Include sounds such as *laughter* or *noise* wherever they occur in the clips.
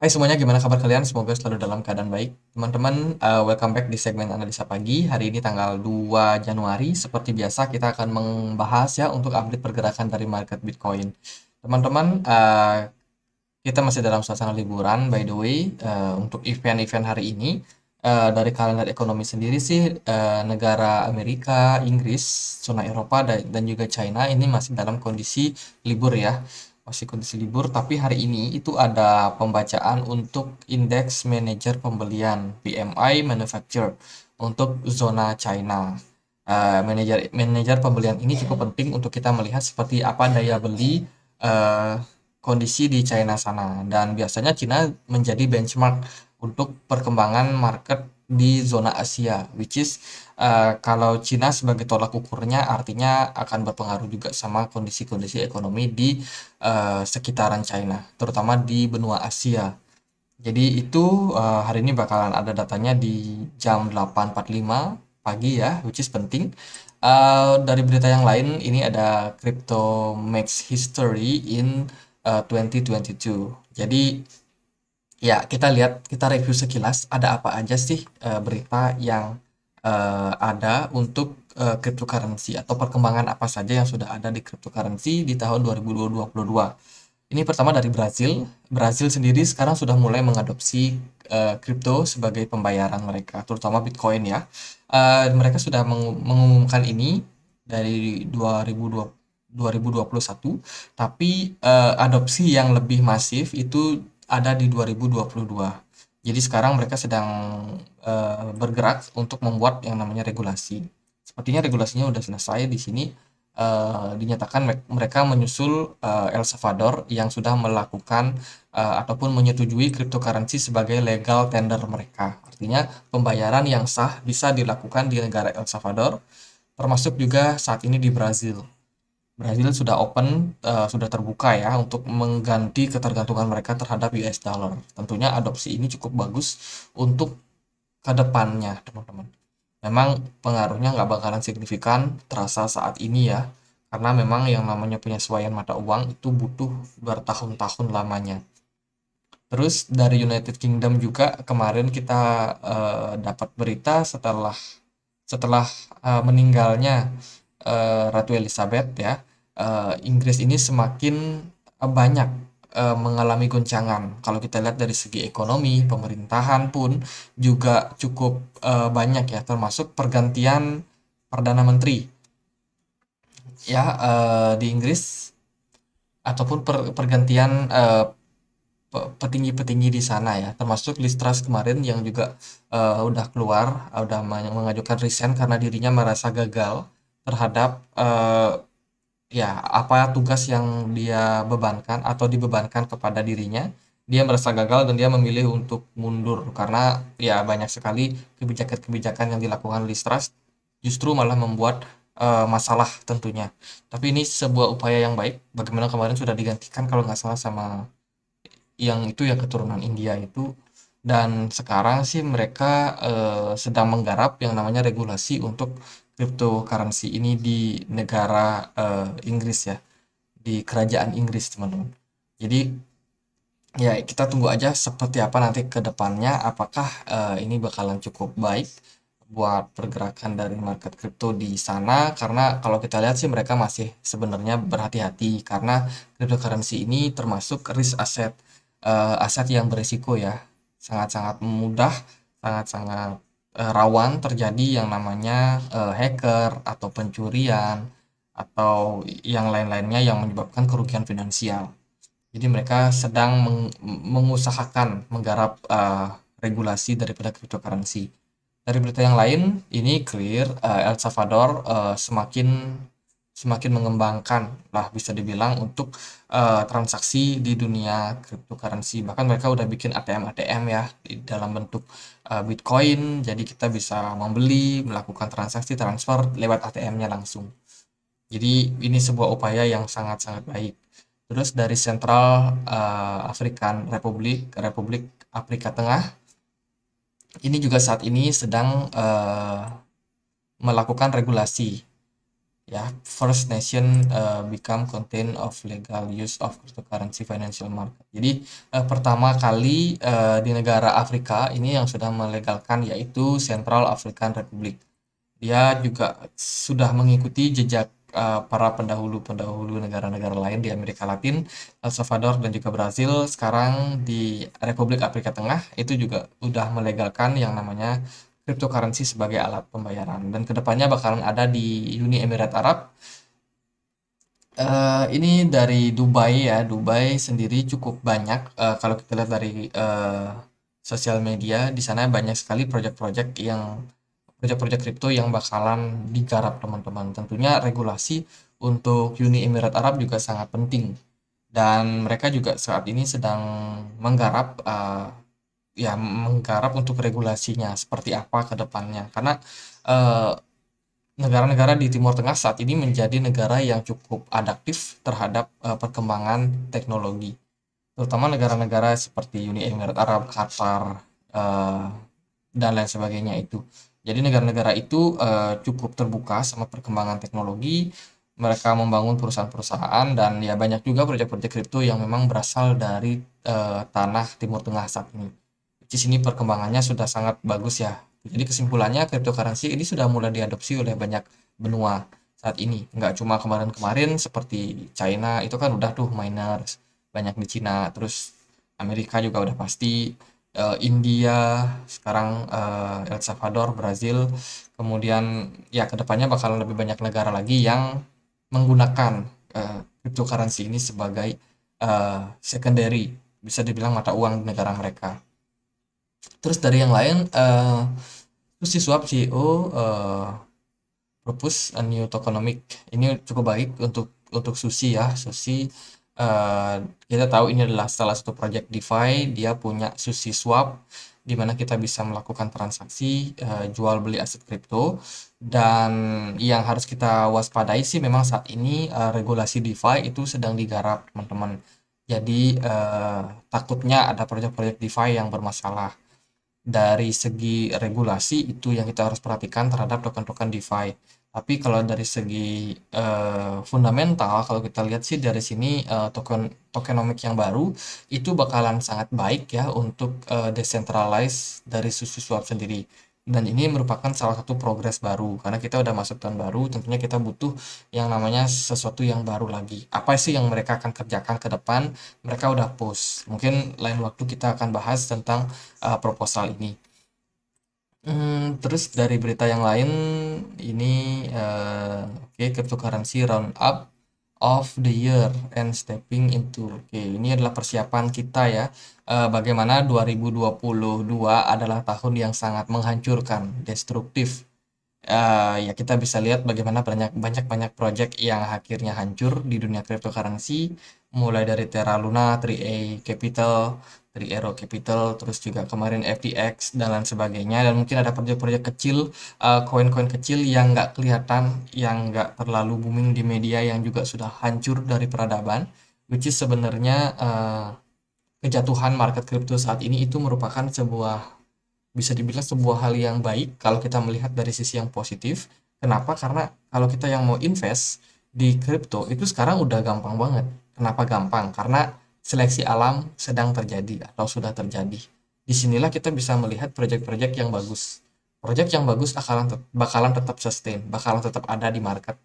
Hai semuanya, gimana kabar kalian? Semoga selalu dalam keadaan baik. Teman-teman, uh, welcome back di segmen analisa pagi. Hari ini tanggal 2 Januari. Seperti biasa, kita akan membahas ya untuk update pergerakan dari market Bitcoin. Teman-teman, uh, kita masih dalam suasana liburan, by the way, uh, untuk event-event hari ini. Uh, dari kalender ekonomi sendiri sih, uh, negara Amerika, Inggris, zona Eropa, dan juga China ini masih dalam kondisi libur ya masih kondisi libur tapi hari ini itu ada pembacaan untuk indeks manajer pembelian PMI manufacture untuk zona China uh, manajer manajer pembelian ini cukup penting untuk kita melihat seperti apa daya beli uh, kondisi di China sana dan biasanya China menjadi benchmark untuk perkembangan market di zona Asia, which is uh, kalau Cina sebagai tolak ukurnya artinya akan berpengaruh juga sama kondisi-kondisi ekonomi di uh, sekitaran China, terutama di benua Asia. Jadi itu uh, hari ini bakalan ada datanya di jam 8.45 pagi ya, which is penting. Uh, dari berita yang lain, ini ada Crypto Max History in uh, 2022. Jadi ya kita lihat kita review sekilas ada apa aja sih uh, berita yang uh, ada untuk uh, cryptocurrency atau perkembangan apa saja yang sudah ada di cryptocurrency di tahun 2022. Ini pertama dari Brazil. Brazil sendiri sekarang sudah mulai mengadopsi kripto uh, sebagai pembayaran mereka, terutama Bitcoin ya. Uh, mereka sudah meng mengumumkan ini dari 2020, 2021, tapi uh, adopsi yang lebih masif itu ada di 2022. Jadi sekarang mereka sedang uh, bergerak untuk membuat yang namanya regulasi. Sepertinya regulasinya sudah selesai di sini uh, dinyatakan mereka menyusul uh, El Salvador yang sudah melakukan uh, ataupun menyetujui cryptocurrency sebagai legal tender mereka. Artinya pembayaran yang sah bisa dilakukan di negara El Salvador termasuk juga saat ini di Brazil. Brazil sudah open, uh, sudah terbuka ya untuk mengganti ketergantungan mereka terhadap US dollar. Tentunya adopsi ini cukup bagus untuk kedepannya, teman-teman. Memang pengaruhnya nggak bakalan signifikan terasa saat ini ya, karena memang yang namanya penyesuaian mata uang itu butuh bertahun-tahun lamanya. Terus dari United Kingdom juga kemarin kita uh, dapat berita setelah setelah uh, meninggalnya Ratu Elizabeth ya uh, Inggris ini semakin eh, banyak uh, mengalami guncangan. Kalau kita lihat dari segi ekonomi, pemerintahan pun juga cukup uh, banyak ya, termasuk pergantian perdana menteri. Ya, uh, di Inggris ataupun per, pergantian uh, petinggi-petinggi di sana ya, termasuk Listras kemarin yang juga uh, udah keluar, uh, udah mengajukan resign karena dirinya merasa gagal terhadap uh, ya apa tugas yang dia bebankan atau dibebankan kepada dirinya dia merasa gagal dan dia memilih untuk mundur karena ya banyak sekali kebijakan-kebijakan yang dilakukan Listras justru malah membuat uh, masalah tentunya tapi ini sebuah upaya yang baik bagaimana kemarin sudah digantikan kalau nggak salah sama yang itu ya keturunan India itu dan sekarang sih mereka uh, sedang menggarap yang namanya regulasi untuk cryptocurrency ini di negara uh, Inggris ya, di kerajaan Inggris teman-teman. Jadi ya kita tunggu aja seperti apa nanti ke depannya, apakah uh, ini bakalan cukup baik buat pergerakan dari market crypto di sana karena kalau kita lihat sih mereka masih sebenarnya berhati-hati karena cryptocurrency ini termasuk risk aset uh, eh, aset yang berisiko ya sangat-sangat mudah sangat-sangat Eh, rawan terjadi yang namanya uh, hacker atau pencurian atau yang lain-lainnya yang menyebabkan kerugian finansial. Jadi mereka sedang meng mengusahakan menggarap uh, regulasi daripada cryptocurrency. Dari berita yang lain, ini clear uh, El Salvador uh, semakin semakin mengembangkan lah bisa dibilang untuk uh, transaksi di dunia cryptocurrency. Bahkan mereka udah bikin ATM ATM ya di dalam bentuk uh, Bitcoin, jadi kita bisa membeli, melakukan transaksi transfer lewat ATM-nya langsung. Jadi ini sebuah upaya yang sangat-sangat baik. Terus dari Central uh, eh, African Republic, Republik Afrika Tengah, ini juga saat ini sedang uh, melakukan regulasi yeah First Nation uh, become content of legal use of cryptocurrency financial market. Jadi uh, pertama kali uh, di negara Afrika ini yang sudah melegalkan yaitu Central African Republic. Dia juga sudah mengikuti jejak uh, para pendahulu-pendahulu negara-negara lain di Amerika Latin, El Salvador dan juga Brazil. Sekarang di Republik Afrika Tengah itu juga sudah melegalkan yang namanya cryptocurrency sebagai alat pembayaran dan kedepannya bakalan ada di Uni Emirat Arab. Uh, ini dari Dubai ya, Dubai sendiri cukup banyak uh, kalau kita lihat dari uh, sosial media di sana banyak sekali proyek-proyek yang proyek-proyek kripto yang bakalan digarap teman-teman. Tentunya regulasi untuk Uni Emirat Arab juga sangat penting dan mereka juga saat ini sedang menggarap uh, ya menggarap untuk regulasinya seperti apa ke depannya karena eh, negara-negara di Timur Tengah saat ini menjadi negara yang cukup adaptif terhadap uh, perkembangan teknologi terutama negara-negara seperti Uni Emirat Arab, Qatar uh, dan lain sebagainya itu. Jadi negara-negara itu uh, cukup terbuka sama perkembangan teknologi, mereka membangun perusahaan-perusahaan dan ya banyak juga proyek-proyek kripto yang memang berasal dari uh, tanah Timur Tengah saat ini di sini perkembangannya sudah sangat bagus ya. Jadi kesimpulannya cryptocurrency ini sudah mulai diadopsi oleh banyak benua saat ini. Nggak cuma kemarin-kemarin seperti China itu kan udah tuh miners banyak di China. terus Amerika juga udah pasti, uh, India, sekarang uh, El Salvador, Brazil, kemudian ya kedepannya bakalan lebih banyak negara lagi yang menggunakan uh, cryptocurrency ini sebagai uh, secondary, bisa dibilang mata uang di negara mereka terus dari yang lain uh, eh, terus siswa CEO uh, eh, propose a new tokenomic ini cukup baik untuk untuk Susi ya Susi uh, kita tahu ini adalah salah satu project DeFi dia punya Susi Swap di mana kita bisa melakukan transaksi uh, jual beli aset kripto dan yang harus kita waspadai sih memang saat ini uh, regulasi DeFi itu sedang digarap teman-teman jadi uh, takutnya ada proyek-proyek DeFi yang bermasalah dari segi regulasi itu yang kita harus perhatikan terhadap token-token DeFi. Tapi kalau dari segi uh, fundamental, kalau kita lihat sih dari sini uh, token tokenomik yang baru itu bakalan sangat baik ya untuk uh, eh, decentralize dari susu swap sendiri dan ini merupakan salah satu progres baru karena kita udah masuk tahun baru tentunya kita butuh yang namanya sesuatu yang baru lagi apa sih yang mereka akan kerjakan ke depan mereka udah post mungkin lain waktu kita akan bahas tentang uh, proposal ini hmm, terus dari berita yang lain ini uh, oke okay, cryptocurrency round up of the year and stepping into. Oke, ini adalah persiapan kita ya. E, bagaimana 2022 adalah tahun yang sangat menghancurkan, destruktif uh, ya kita bisa lihat bagaimana banyak banyak banyak project yang akhirnya hancur di dunia cryptocurrency, mulai dari Terra Luna, 3A Capital, 3 Arrow Capital, terus juga kemarin FTX dan lain sebagainya, dan mungkin ada project proyek kecil, koin eh, koin-koin kecil yang nggak kelihatan, yang nggak terlalu booming di media, yang juga sudah hancur dari peradaban, which is sebenarnya, uh, kejatuhan market crypto saat ini itu merupakan sebuah bisa dibilang sebuah hal yang baik kalau kita melihat dari sisi yang positif. Kenapa? Karena kalau kita yang mau invest di crypto itu sekarang udah gampang banget. Kenapa gampang? Karena seleksi alam sedang terjadi atau sudah terjadi. Disinilah kita bisa melihat proyek-proyek yang bagus. Proyek yang bagus bakalan, bakalan tetap sustain, bakalan tetap ada di market.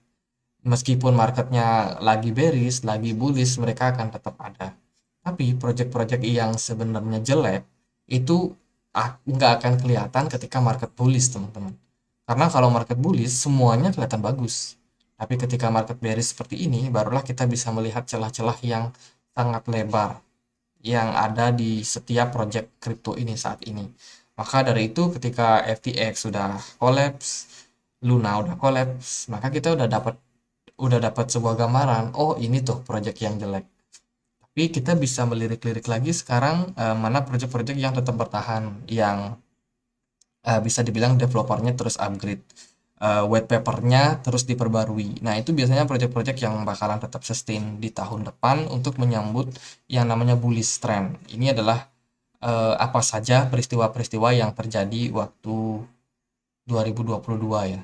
Meskipun marketnya lagi bearish, lagi bullish, mereka akan tetap ada. Tapi proyek-proyek yang sebenarnya jelek itu Ah, nggak akan kelihatan ketika market bullish teman-teman karena kalau market bullish semuanya kelihatan bagus tapi ketika market bearish seperti ini barulah kita bisa melihat celah-celah yang sangat lebar yang ada di setiap project crypto ini saat ini maka dari itu ketika FTX sudah collapse Luna udah collapse maka kita udah dapat udah dapat sebuah gambaran oh ini tuh project yang jelek tapi kita bisa melirik-lirik lagi sekarang uh, mana project-project yang tetap bertahan yang uh, bisa dibilang developernya terus upgrade uh, white papernya terus diperbarui nah itu biasanya project-project yang bakalan tetap sustain di tahun depan untuk menyambut yang namanya bullish trend ini adalah uh, apa saja peristiwa-peristiwa yang terjadi waktu 2022 ya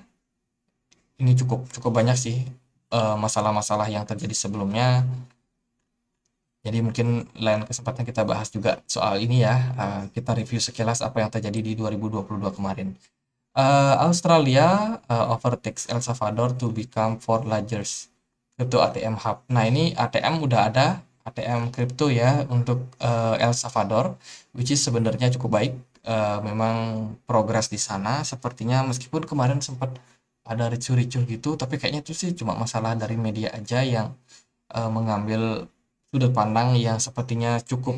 ini cukup cukup banyak sih masalah-masalah uh, masalah -masalah yang terjadi sebelumnya jadi mungkin lain kesempatan kita bahas juga soal ini ya. Uh, kita review sekilas apa yang terjadi di 2022 kemarin. Uh, Australia uh, overtakes El Salvador to become fourth largest crypto ATM hub. Nah ini ATM udah ada, ATM crypto ya untuk uh, El Salvador, which is sebenarnya cukup baik. Uh, memang progres di sana. Sepertinya meskipun kemarin sempat ada ricu-ricu gitu, tapi kayaknya itu sih cuma masalah dari media aja yang uh, mengambil sudut pandang yang sepertinya cukup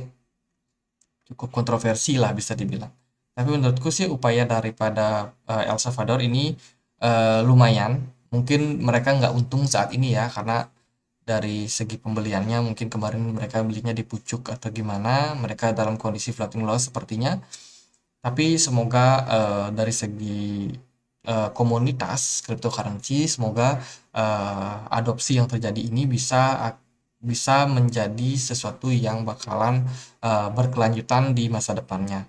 cukup kontroversi lah bisa dibilang. Tapi menurutku sih upaya daripada uh, El Salvador ini uh, lumayan. Mungkin mereka nggak untung saat ini ya karena dari segi pembeliannya mungkin kemarin mereka belinya di pucuk atau gimana. Mereka dalam kondisi floating loss sepertinya. Tapi semoga uh, dari segi uh, komunitas cryptocurrency semoga uh, adopsi yang terjadi ini bisa bisa menjadi sesuatu yang bakalan uh, berkelanjutan di masa depannya.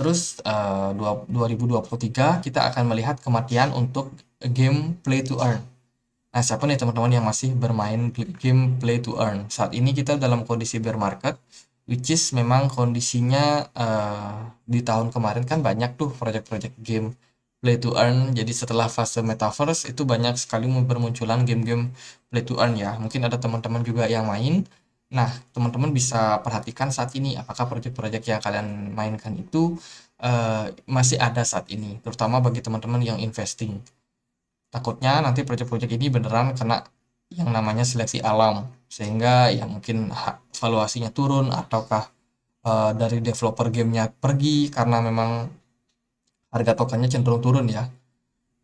Terus eh, uh, 2023 kita akan melihat kematian untuk game play to earn. Nah, siapa nih teman-teman yang masih bermain game play to earn? Saat ini kita dalam kondisi bear market which is memang kondisinya uh, di tahun kemarin kan banyak tuh project-project game play to earn. Jadi setelah fase metaverse itu banyak sekali bermunculan game-game play to earn ya. Mungkin ada teman-teman juga yang main. Nah, teman-teman bisa perhatikan saat ini apakah proyek-proyek yang kalian mainkan itu uh, masih ada saat ini, terutama bagi teman-teman yang investing. Takutnya nanti proyek-proyek ini beneran kena yang namanya seleksi alam, sehingga yang mungkin valuasinya turun ataukah uh, dari developer gamenya pergi karena memang harga tokennya cenderung turun ya.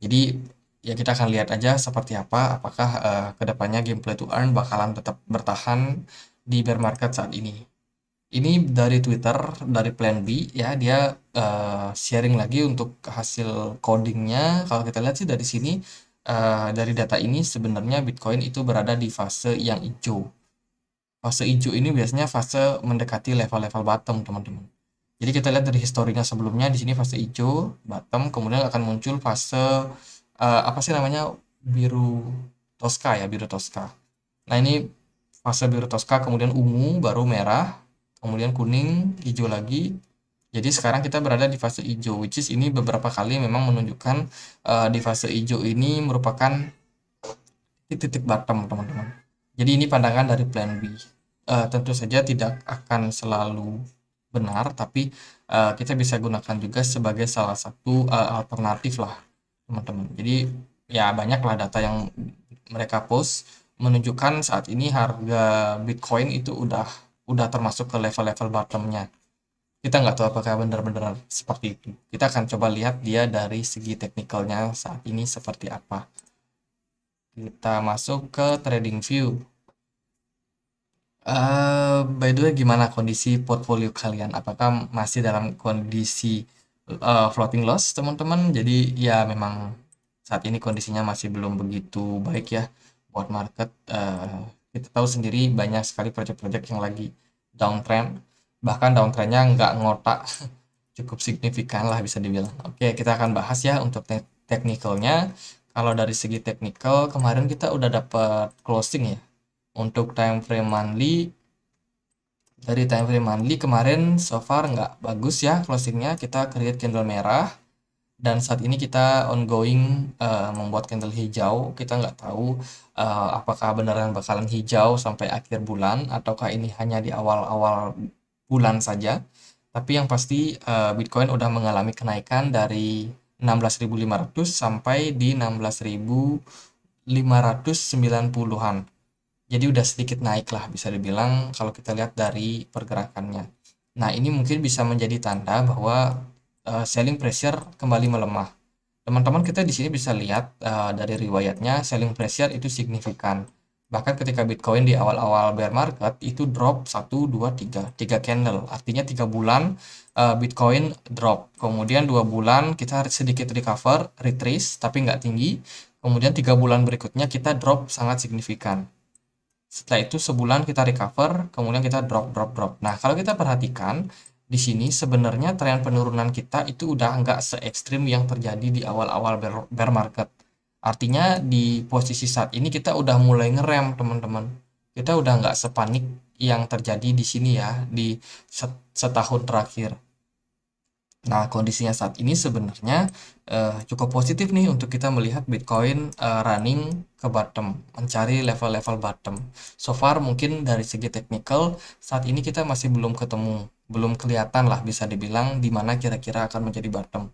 Jadi ya kita akan lihat aja seperti apa, apakah uh, kedepannya play to earn bakalan tetap bertahan di bear market saat ini. Ini dari Twitter, dari Plan B ya, dia uh, sharing lagi untuk hasil codingnya. Kalau kita lihat sih dari sini, uh, dari data ini sebenarnya Bitcoin itu berada di fase yang hijau. Fase hijau ini biasanya fase mendekati level-level bottom teman-teman jadi kita lihat dari historinya sebelumnya di sini fase hijau, bottom, kemudian akan muncul fase uh, apa sih namanya biru toska ya, biru toska. Nah ini fase biru toska, kemudian ungu, baru merah, kemudian kuning, hijau lagi. Jadi sekarang kita berada di fase hijau, which is ini beberapa kali memang menunjukkan uh, di fase hijau ini merupakan titik-titik bottom teman-teman. Jadi ini pandangan dari plan B. Uh, tentu saja tidak akan selalu benar tapi uh, kita bisa gunakan juga sebagai salah satu uh, alternatif lah teman-teman jadi ya banyaklah data yang mereka post menunjukkan saat ini harga Bitcoin itu udah udah termasuk ke level-level bottomnya kita nggak tahu apakah benar-benar seperti itu kita akan coba lihat dia dari segi teknikalnya saat ini seperti apa kita masuk ke trading view Uh, by the way gimana kondisi portfolio kalian? Apakah masih dalam kondisi, uh, floating loss teman-teman? Jadi ya memang saat ini kondisinya masih belum begitu baik ya buat market, Uh, kita tahu sendiri banyak sekali proyek-proyek yang lagi downtrend, bahkan downtrendnya nggak ngotak, *laughs* cukup signifikan lah bisa dibilang. Oke, kita akan bahas ya untuk te teknikalnya. Kalau dari segi teknikal kemarin kita udah dapat closing ya untuk time frame monthly dari time frame monthly kemarin so far nggak bagus ya closingnya kita create candle merah dan saat ini kita ongoing uh, membuat candle hijau kita nggak tahu uh, apakah beneran bakalan hijau sampai akhir bulan ataukah ini hanya di awal-awal bulan saja tapi yang pasti uh, Bitcoin udah mengalami kenaikan dari 16.500 sampai di 16.590-an jadi udah sedikit naik lah bisa dibilang kalau kita lihat dari pergerakannya nah ini mungkin bisa menjadi tanda bahwa uh, selling pressure kembali melemah teman-teman kita di sini bisa lihat uh, dari riwayatnya selling pressure itu signifikan bahkan ketika Bitcoin di awal-awal bear market itu drop 1, 2, 3 3 candle artinya 3 bulan uh, Bitcoin drop kemudian 2 bulan kita sedikit recover retrace tapi nggak tinggi kemudian 3 bulan berikutnya kita drop sangat signifikan setelah itu sebulan kita recover, kemudian kita drop, drop, drop. Nah, kalau kita perhatikan, di sini sebenarnya tren penurunan kita itu udah nggak se ekstrim yang terjadi di awal-awal bear, bear market. Artinya di posisi saat ini kita udah mulai ngerem, teman-teman. Kita udah nggak sepanik yang terjadi di sini ya, di setahun terakhir. Nah, kondisinya saat ini sebenarnya uh, cukup positif nih untuk kita melihat Bitcoin uh, running ke bottom, mencari level-level bottom. So far mungkin dari segi technical saat ini kita masih belum ketemu, belum kelihatan lah bisa dibilang di mana kira-kira akan menjadi bottom.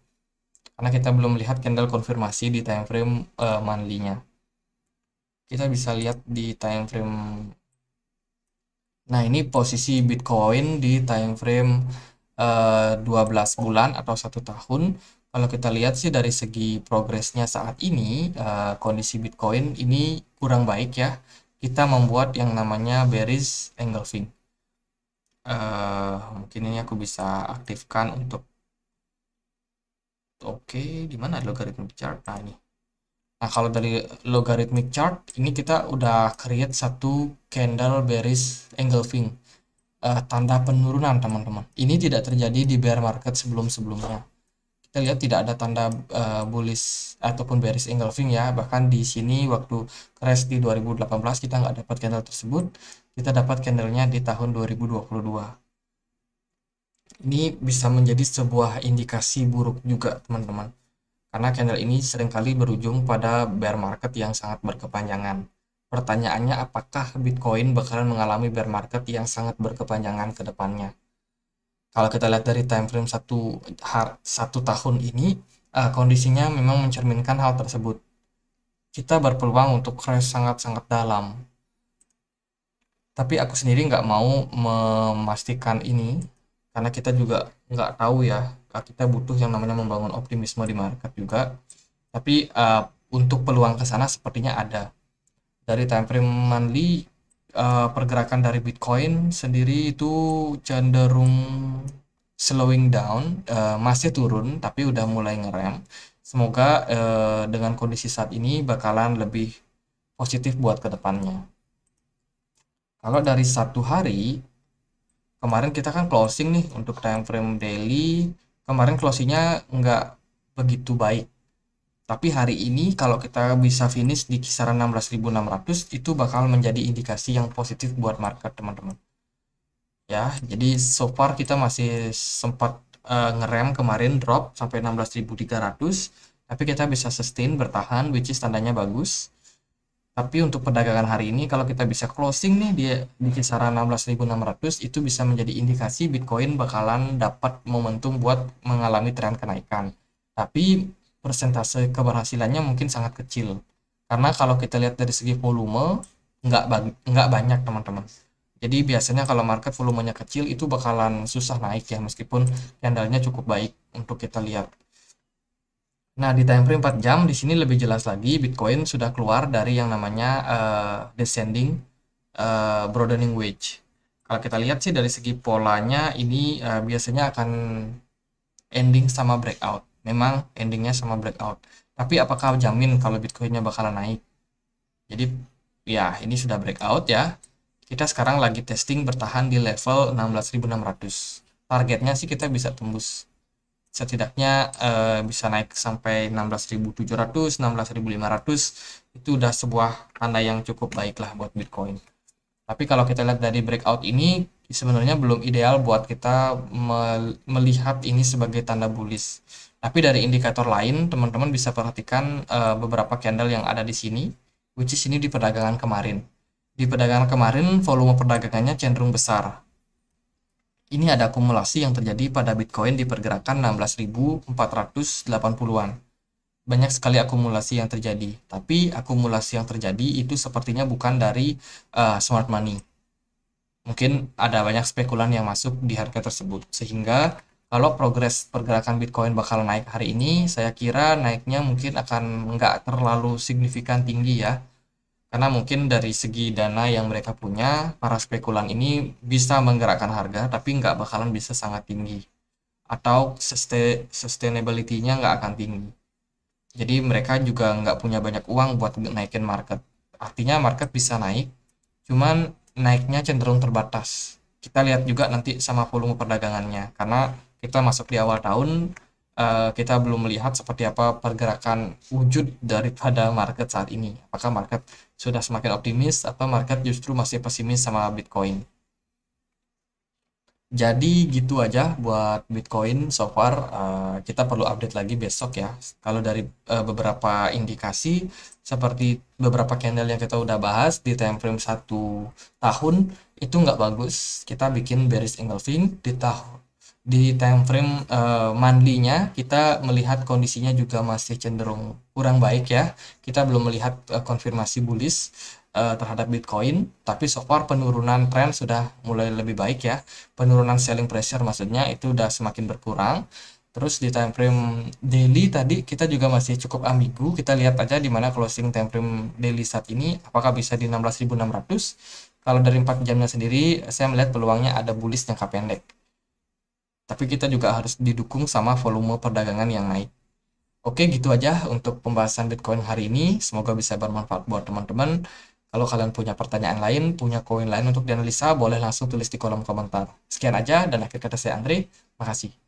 Karena kita belum melihat candle konfirmasi di time frame uh, monthly-nya. Kita bisa lihat di time frame Nah, ini posisi Bitcoin di time frame 12 eh, bulan atau satu tahun kalau kita lihat sih dari segi progresnya saat ini eh, kondisi Bitcoin ini kurang baik ya kita membuat yang namanya bearish engulfing eh, mungkin ini aku bisa aktifkan untuk oke okay, di mana chart nah ini nah kalau dari logaritmik chart ini kita udah create satu candle bearish engulfing uh, tanda penurunan teman-teman ini tidak terjadi di bear market sebelum-sebelumnya kita lihat tidak ada tanda uh, bullish ataupun bearish engulfing ya bahkan di sini waktu crash di 2018 kita nggak dapat candle tersebut kita dapat candlenya di tahun 2022 ini bisa menjadi sebuah indikasi buruk juga teman-teman karena candle ini seringkali berujung pada bear market yang sangat berkepanjangan Pertanyaannya, apakah Bitcoin bakalan mengalami bear market yang sangat berkepanjangan ke depannya? Kalau kita lihat dari time frame satu, satu tahun ini, uh, kondisinya memang mencerminkan hal tersebut. Kita berpeluang untuk crash sangat-sangat dalam. Tapi aku sendiri nggak mau memastikan ini, karena kita juga nggak tahu ya, kita butuh yang namanya membangun optimisme di market juga. Tapi uh, untuk peluang ke sana sepertinya ada dari time frame monthly uh, pergerakan dari Bitcoin sendiri itu cenderung slowing down uh, masih turun tapi udah mulai ngerem semoga uh, dengan kondisi saat ini bakalan lebih positif buat kedepannya kalau dari satu hari kemarin kita kan closing nih untuk time frame daily kemarin closingnya nggak begitu baik tapi hari ini kalau kita bisa finish di kisaran 16.600 itu bakal menjadi indikasi yang positif buat market teman-teman. Ya, jadi so far kita masih sempat uh, ngerem kemarin drop sampai 16.300, tapi kita bisa sustain bertahan which is tandanya bagus. Tapi untuk perdagangan hari ini kalau kita bisa closing nih di, di kisaran 16.600 itu bisa menjadi indikasi Bitcoin bakalan dapat momentum buat mengalami tren kenaikan. Tapi persentase keberhasilannya mungkin sangat kecil karena kalau kita lihat dari segi volume nggak nggak banyak teman-teman jadi biasanya kalau market volumenya kecil itu bakalan susah naik ya meskipun candlenya cukup baik untuk kita lihat nah di time frame 4 jam di sini lebih jelas lagi Bitcoin sudah keluar dari yang namanya uh, descending uh, broadening wedge kalau kita lihat sih dari segi polanya ini uh, biasanya akan ending sama breakout memang endingnya sama breakout, tapi apakah jamin kalau bitcoinnya bakalan naik jadi ya ini sudah breakout ya kita sekarang lagi testing bertahan di level 16.600 targetnya sih kita bisa tembus setidaknya eh, bisa naik sampai 16.700 16.500 itu udah sebuah tanda yang cukup baik lah buat Bitcoin tapi kalau kita lihat dari breakout ini sebenarnya belum ideal buat kita melihat ini sebagai tanda bullish tapi dari indikator lain, teman-teman bisa perhatikan uh, beberapa candle yang ada di sini, which is ini di perdagangan kemarin. Di perdagangan kemarin, volume perdagangannya cenderung besar. Ini ada akumulasi yang terjadi pada Bitcoin di pergerakan 16.480-an. Banyak sekali akumulasi yang terjadi, tapi akumulasi yang terjadi itu sepertinya bukan dari uh, smart money. Mungkin ada banyak spekulan yang masuk di harga tersebut, sehingga kalau progres pergerakan Bitcoin bakal naik hari ini, saya kira naiknya mungkin akan nggak terlalu signifikan tinggi ya. Karena mungkin dari segi dana yang mereka punya, para spekulan ini bisa menggerakkan harga, tapi nggak bakalan bisa sangat tinggi. Atau sustainability-nya nggak akan tinggi. Jadi mereka juga nggak punya banyak uang buat naikin market. Artinya market bisa naik, cuman naiknya cenderung terbatas. Kita lihat juga nanti sama volume perdagangannya, karena kita masuk di awal tahun uh, kita belum melihat seperti apa pergerakan wujud daripada market saat ini. Apakah market sudah semakin optimis atau market justru masih pesimis sama Bitcoin? Jadi gitu aja buat Bitcoin so far uh, kita perlu update lagi besok ya. Kalau dari uh, beberapa indikasi seperti beberapa candle yang kita udah bahas di time frame satu tahun itu nggak bagus. Kita bikin bearish engulfing di tahun di time frame uh, eh, monthly kita melihat kondisinya juga masih cenderung kurang baik ya. Kita belum melihat uh, konfirmasi bullish uh, terhadap Bitcoin, tapi so far penurunan tren sudah mulai lebih baik ya. Penurunan selling pressure maksudnya itu sudah semakin berkurang. Terus di time frame daily tadi kita juga masih cukup ambigu. Kita lihat aja di mana closing time frame daily saat ini apakah bisa di 16.600. Kalau dari 4 jamnya sendiri saya melihat peluangnya ada bullish jangka pendek tapi kita juga harus didukung sama volume perdagangan yang naik. Oke, gitu aja untuk pembahasan Bitcoin hari ini. Semoga bisa bermanfaat buat teman-teman. Kalau kalian punya pertanyaan lain, punya koin lain untuk dianalisa, boleh langsung tulis di kolom komentar. Sekian aja, dan akhir kata saya Andre. Makasih.